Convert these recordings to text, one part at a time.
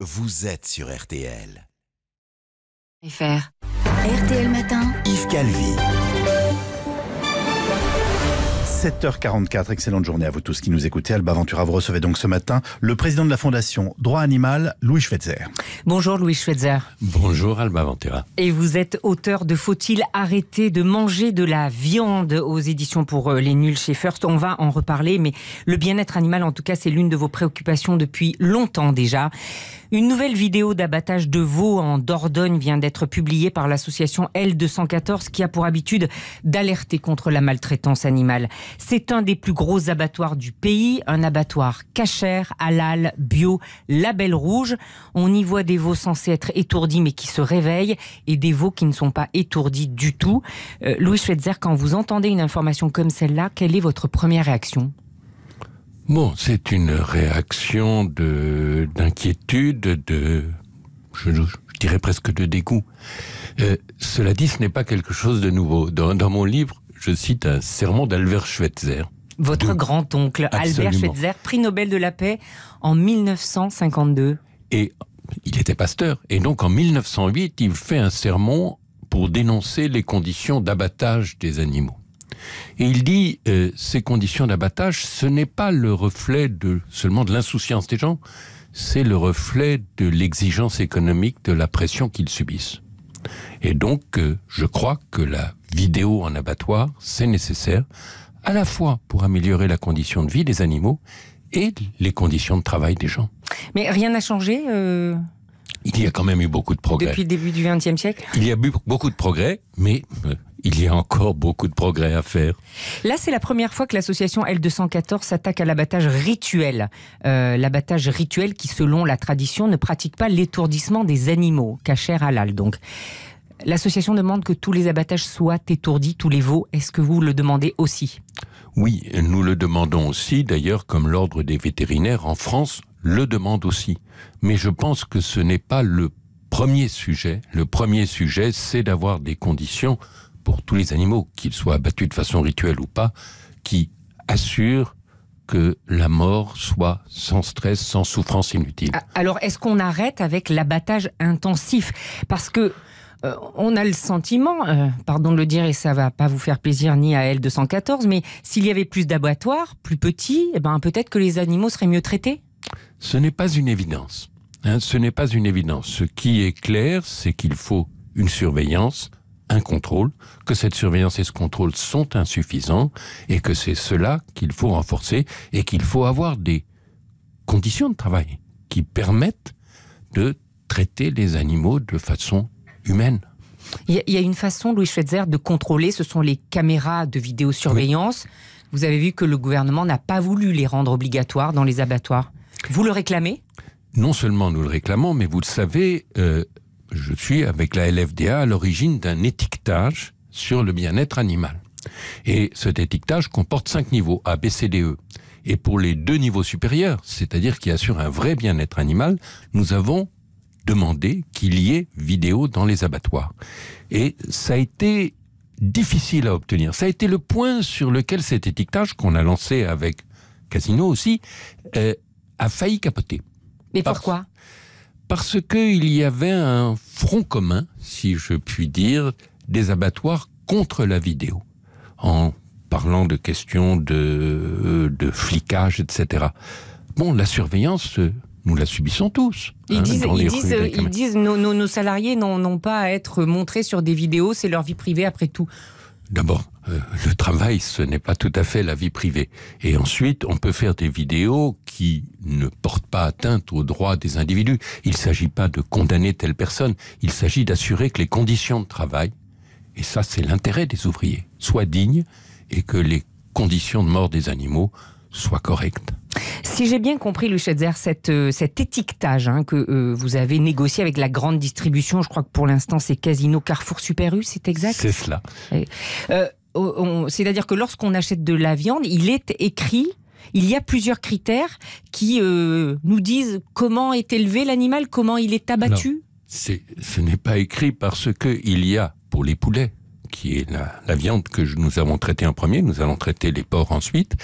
Vous êtes sur RTL. Fr. RTL Matin. Yves Calvi. 7h44, excellente journée à vous tous qui nous écoutez. Alba Ventura, vous recevez donc ce matin le président de la Fondation Droit Animal, Louis Schweitzer. Bonjour Louis Schweitzer. Bonjour Alba Ventura. Et vous êtes auteur de Faut-il arrêter de manger de la viande aux éditions pour euh, les nuls chez First. On va en reparler, mais le bien-être animal, en tout cas, c'est l'une de vos préoccupations depuis longtemps déjà. Une nouvelle vidéo d'abattage de veaux en Dordogne vient d'être publiée par l'association L214 qui a pour habitude d'alerter contre la maltraitance animale. C'est un des plus gros abattoirs du pays, un abattoir cachère, halal, bio, label rouge. On y voit des veaux censés être étourdis mais qui se réveillent et des veaux qui ne sont pas étourdis du tout. Euh, Louis Schweitzer, quand vous entendez une information comme celle-là, quelle est votre première réaction Bon, c'est une réaction de d'inquiétude, de je, dirais presque de dégoût. Euh, cela dit, ce n'est pas quelque chose de nouveau. dans mon livre, je cite un sermon d'Albert Schweitzer. Votre grand-oncle Albert Schweitzer, prix Nobel de la paix en 1952. Et il était pasteur. Et donc en 1908, il fait un sermon pour dénoncer les conditions d'abattage des animaux. Et il dit, euh, ces conditions d'abattage, ce n'est pas le reflet de, seulement de l'insouciance des gens, c'est le reflet de l'exigence économique, de la pression qu'ils subissent. Et donc, euh, je crois que la vidéo en abattoir, c'est nécessaire, à la fois pour améliorer la condition de vie des animaux et les conditions de travail des gens. Mais rien n'a changé euh, Il y a quand même eu beaucoup de progrès. Depuis le début du XXe siècle Il y a eu beaucoup de progrès, mais euh, il y a encore beaucoup de progrès à faire. Là, c'est la première fois que l'association L214 s'attaque à l'abattage rituel. Euh, l'abattage rituel qui, selon la tradition, ne pratique pas l'étourdissement des animaux, cachère halal donc. L'association demande que tous les abattages soient étourdis, tous les veaux. Est-ce que vous le demandez aussi Oui, nous le demandons aussi. D'ailleurs, comme l'Ordre des vétérinaires en France le demande aussi. Mais je pense que ce n'est pas le premier sujet. Le premier sujet, c'est d'avoir des conditions pour tous les animaux, qu'ils soient abattus de façon rituelle ou pas, qui assurent que la mort soit sans stress, sans souffrance inutile. Ah, alors, est-ce qu'on arrête avec l'abattage intensif Parce que euh, on a le sentiment, euh, pardon de le dire, et ça va pas vous faire plaisir ni à L214, mais s'il y avait plus d'abattoirs, plus petits, eh ben, peut-être que les animaux seraient mieux traités Ce n'est pas une évidence. Hein. ce n'est pas une évidence. Ce qui est clair, c'est qu'il faut une surveillance, un contrôle, que cette surveillance et ce contrôle sont insuffisants, et que c'est cela qu'il faut renforcer, et qu'il faut avoir des conditions de travail qui permettent de traiter les animaux de façon humaine. Il y, a une façon, Louis Schweitzer, de contrôler, ce sont les caméras de vidéosurveillance. Vous avez vu que le gouvernement n'a pas voulu les rendre obligatoires dans les abattoirs. Vous le réclamez Non seulement nous le réclamons, mais vous le savez, euh, je suis avec la LFDA à l'origine d'un étiquetage sur le bien-être animal. Et cet étiquetage comporte cinq niveaux, A, B, C, D, E. Et pour les deux niveaux supérieurs, c'est-à-dire qui assurent un vrai bien-être animal, nous avons demander qu'il y ait vidéo dans les abattoirs. Et ça a été difficile à obtenir. Ça a été le point sur lequel cet étiquetage qu'on a lancé avec Casino aussi euh, a failli capoter. Mais pourquoi Parce qu'il y avait un front commun, si je puis dire, des abattoirs contre la vidéo, en parlant de questions de, euh, de flicage, etc. Bon, la surveillance euh, nous la subissons tous. Ils hein, disent, ils disent, nos, salariés n'ont pas à être montrés sur des vidéos, c'est leur vie privée après tout. D'abord, euh, le travail, ce n'est pas tout à fait la vie privée. Et ensuite, on peut faire des vidéos qui ne portent pas atteinte aux droits des individus. Il ne s'agit pas de condamner telle personne, il s'agit d'assurer que les conditions de travail, et ça c'est l'intérêt des ouvriers, soient dignes et que les conditions de mort des animaux soient correctes. Si j'ai bien compris, Luchetzer, cette, euh, cet étiquetage hein, que euh, vous avez négocié avec la grande distribution, je crois que pour l'instant c'est Casino Carrefour Super U, c'est exact C'est cela. Euh, c'est-à-dire que lorsqu'on achète de la viande, il est écrit il y a plusieurs critères qui nous disent comment est élevé l'animal, comment il est abattu Ce n'est pas écrit parce qu'il y a, pour les poulets, qui est la, viande que nous avons traitée en premier, nous allons traiter les porcs ensuite,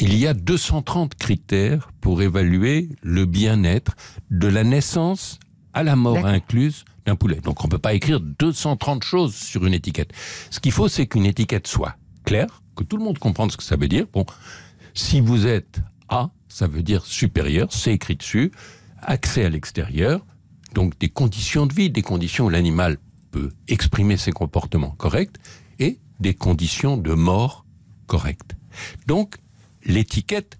il y a 230 critères pour évaluer le bien-être de la naissance à la mort incluse d'un poulet. Donc on ne peut pas écrire 230 choses sur une étiquette. Ce qu'il faut, c'est qu'une étiquette soit claire, que tout le monde comprenne ce que ça veut dire. Bon, si vous êtes A, ça veut dire supérieur, c'est écrit dessus, accès à l'extérieur, donc des conditions de vie, des conditions où l'animal exprimer ses comportements corrects et des conditions de mort correctes. Donc, l'étiquette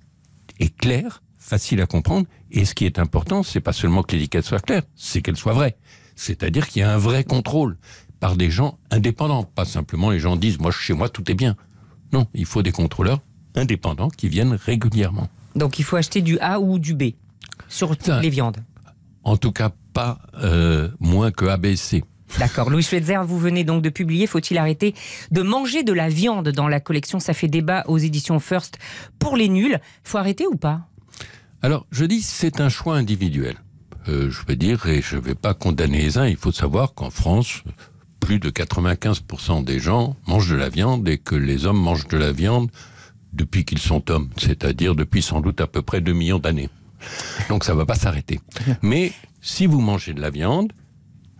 est claire, facile à comprendre, et ce qui est important, c'est pas seulement que l'étiquette soit claire, c'est qu'elle soit vraie. C'est-à-dire qu'il y a un vrai contrôle par des gens indépendants, pas simplement les gens disent moi chez moi tout est bien. Non, il faut des contrôleurs indépendants qui viennent régulièrement. Donc il faut acheter du A ou du B sur les viandes. En tout cas, pas euh, moins que ABC. D'accord. Louis Schweitzer, vous venez donc de publier Faut-il arrêter de manger de la viande dans la collection Ça fait débat aux éditions First pour les nuls. Faut arrêter ou pas Alors, je dis c'est un choix individuel. Euh, je veux dire, et je ne vais pas condamner les uns, il faut savoir qu'en France, plus de 95% des gens mangent de la viande et que les hommes mangent de la viande depuis qu'ils sont hommes, c'est-à-dire depuis sans doute à peu près 2 millions d'années. Donc ça ne va pas s'arrêter. Mais si vous mangez de la viande,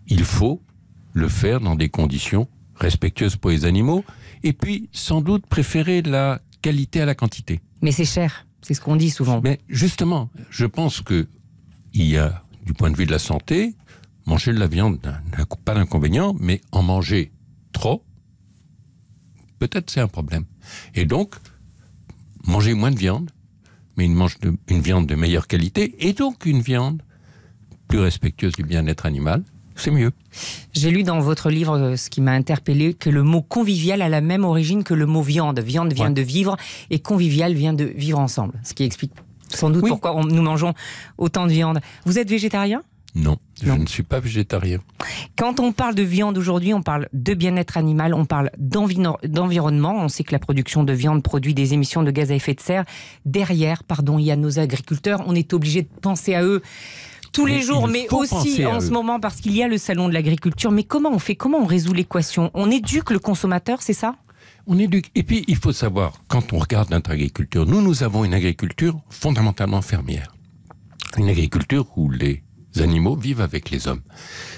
il faut le faire dans des conditions respectueuses pour les animaux, et puis sans doute préférer la qualité à la quantité. Mais c'est cher, c'est ce qu'on dit souvent. Mais justement, je pense que il y a, du point de vue de la santé, manger de la viande n'a pas d'inconvénient, mais en manger trop, peut-être c'est un problème. Et donc, manger moins de viande, mais une, une viande de meilleure qualité, et donc une viande plus respectueuse du bien-être animal, c'est mieux. J'ai lu dans votre livre euh, ce qui m'a interpellé que le mot convivial a la même origine que le mot viande. Viande vient de vivre et convivial vient de vivre ensemble, ce qui explique sans doute pourquoi on, nous mangeons autant de viande. Vous êtes végétarien non, non, je ne suis pas végétarien. Quand on parle de viande aujourd'hui, on parle de bien-être animal, on parle d'environnement. On sait que la production de viande produit des émissions de gaz à effet de serre. Derrière, pardon, il y a nos agriculteurs. On est obligé de penser à eux tous les jours, mais aussi en ce moment parce qu'il y a le salon de l'agriculture. Mais comment on fait Comment on résout l'équation On éduque le consommateur, c'est ça on éduque. Et puis, il faut savoir, quand on regarde notre agriculture, nous, nous avons une agriculture fondamentalement fermière. Une agriculture où les animaux vivent avec les hommes.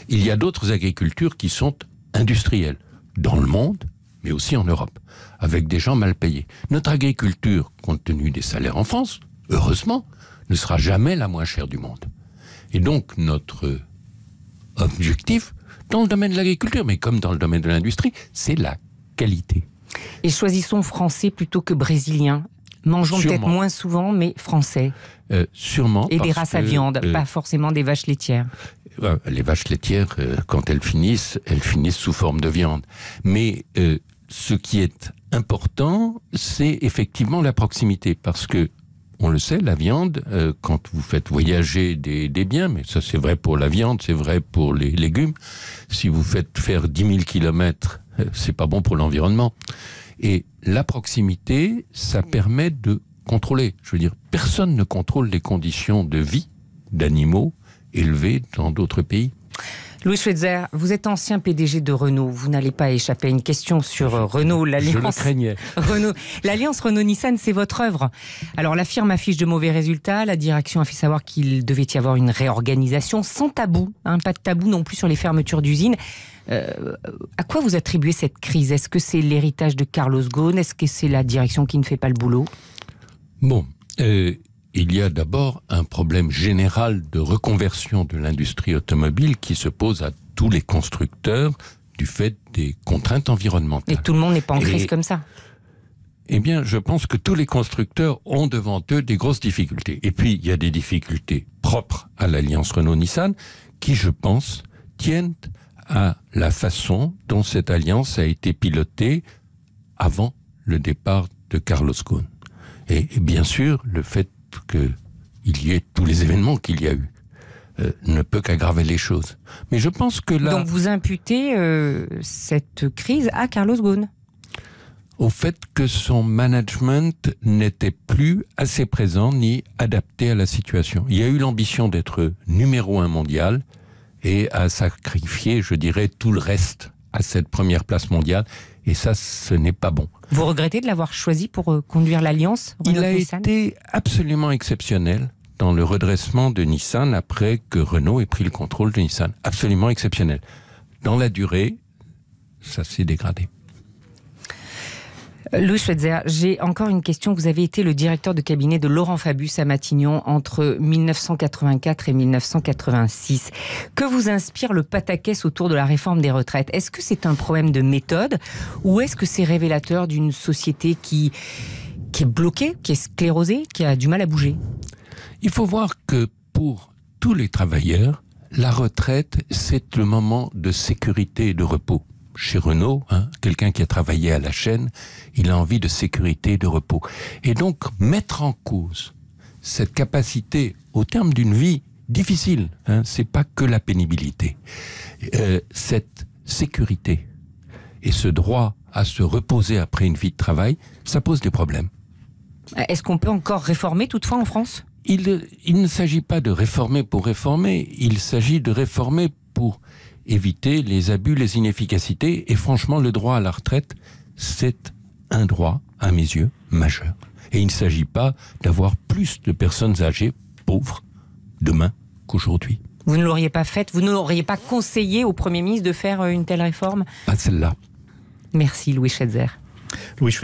Il y a d'autres agricultures qui sont industrielles, dans le monde, mais aussi en Europe, avec des gens mal payés. Notre agriculture, compte tenu des salaires en France, heureusement, ne sera jamais la moins chère du monde. Et donc notre objectif, dans le domaine de l'agriculture, mais comme dans le domaine de l'industrie, c'est la qualité. Et choisissons français plutôt que brésilien. Mangeons peut-être moins souvent, mais français. Euh, sûrement. Et des races à viande, euh, pas forcément des vaches laitières. Euh, les vaches laitières, quand elles finissent, elles finissent sous forme de viande. Mais ce qui est important, c'est effectivement la proximité, parce que on le sait, la viande, euh, quand vous faites voyager des, des biens, mais ça c'est vrai pour la viande, c'est vrai pour les légumes, si vous faites faire 10 000 kilomètres, euh, c'est pas bon pour l'environnement. Et la proximité, ça permet de contrôler. Je veux dire, personne ne contrôle les conditions de vie d'animaux élevés dans d'autres pays. Louis Schweitzer, vous êtes ancien PDG de Renault. Vous n'allez pas échapper à une question sur euh, Renault. L'alliance Renault, l'alliance Renault-Nissan, c'est votre œuvre. Alors la firme affiche de mauvais résultats. La direction a fait savoir qu'il devait y avoir une réorganisation sans tabou, hein. pas de tabou non plus sur les fermetures d'usines. Euh, à quoi vous attribuez cette crise Est-ce que c'est l'héritage de Carlos Ghosn Est-ce que c'est la direction qui ne fait pas le boulot Bon, euh, il y a d'abord un problème général de reconversion de l'industrie automobile qui se pose à tous les constructeurs du fait des contraintes environnementales. Et tout le monde n'est pas en crise comme ça. Eh bien, je pense que tous les constructeurs ont devant eux des grosses difficultés. Et puis, il y a des difficultés propres à l'alliance Renault-Nissan qui, je pense, tiennent à la façon dont cette alliance a été pilotée avant le départ de Carlos Ghosn. Et bien sûr, le fait qu'il y ait tous les événements qu'il y a eu. Euh, ne peut qu'aggraver les choses. Mais je pense que là. Donc vous imputez euh, cette crise à Carlos Ghosn Au fait que son management n'était plus assez présent ni adapté à la situation. Il y a eu l'ambition d'être numéro un mondial et à sacrifier, je dirais, tout le reste à cette première place mondiale. Et ça, ce n'est pas bon. Vous regrettez de l'avoir choisi pour euh, conduire l'alliance Il a été absolument exceptionnel dans le redressement de Nissan après que Renault ait pris le contrôle de Nissan. Absolument exceptionnel. Dans la durée, ça s'est dégradé. Louis Schweitzer, j'ai encore une question. Vous avez été le directeur de cabinet de Laurent Fabius à Matignon entre 1984 et 1986. Que vous inspire le pataquès autour de la réforme des retraites Est-ce que c'est un problème de méthode ou est-ce que c'est révélateur d'une société qui, qui est bloquée, qui est sclérosée, qui a du mal à bouger Il faut voir que pour tous les travailleurs, la retraite, c'est le moment de sécurité et de repos chez Renault, hein, quelqu'un qui a travaillé à la chaîne, il a envie de sécurité, de repos. Et donc, mettre en cause cette capacité, au terme d'une vie difficile, ce hein, c'est pas que la pénibilité, euh, cette sécurité et ce droit à se reposer après une vie de travail, ça pose des problèmes. Euh, est-ce qu'on peut encore réformer toutefois en France il, il, ne s'agit pas de réformer pour réformer, il s'agit de réformer pour éviter les abus, les inefficacités. Et franchement, le droit à la retraite, c'est un droit, à mes yeux, majeur. Et il ne s'agit pas d'avoir plus de personnes âgées pauvres demain qu'aujourd'hui. Vous ne l'auriez pas fait vous ne l'auriez pas conseillé au Premier ministre de faire euh, une telle réforme Pas celle-là. Merci Louis Schweitzer. Louis